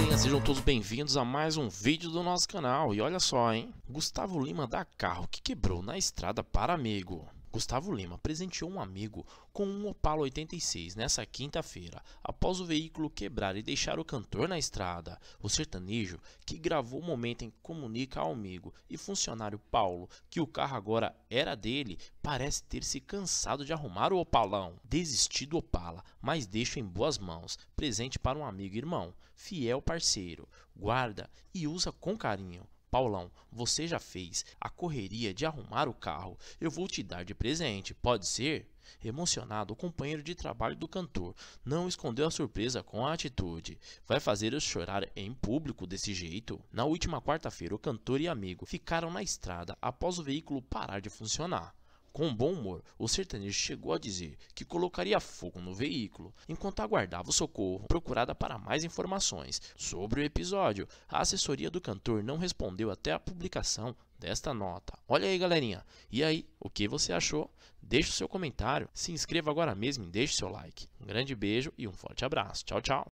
galerinha, sejam todos bem-vindos a mais um vídeo do nosso canal E olha só, hein, Gustavo Lima dá carro que quebrou na estrada para amigo Gustavo Lima presenteou um amigo com um Opala 86 nessa quinta-feira, após o veículo quebrar e deixar o cantor na estrada. O sertanejo, que gravou o momento em que comunica ao amigo e funcionário Paulo que o carro agora era dele, parece ter se cansado de arrumar o Opalão. Desisti do Opala, mas deixo em boas mãos, presente para um amigo e irmão, fiel parceiro, guarda e usa com carinho Paulão, você já fez a correria de arrumar o carro. Eu vou te dar de presente, pode ser? Emocionado, o companheiro de trabalho do cantor não escondeu a surpresa com a atitude. Vai fazer eu chorar em público desse jeito? Na última quarta-feira, o cantor e amigo ficaram na estrada após o veículo parar de funcionar. Com bom humor, o sertanejo chegou a dizer que colocaria fogo no veículo. Enquanto aguardava o socorro, procurada para mais informações sobre o episódio, a assessoria do cantor não respondeu até a publicação desta nota. Olha aí, galerinha. E aí, o que você achou? Deixe o seu comentário, se inscreva agora mesmo e deixe seu like. Um grande beijo e um forte abraço. Tchau, tchau.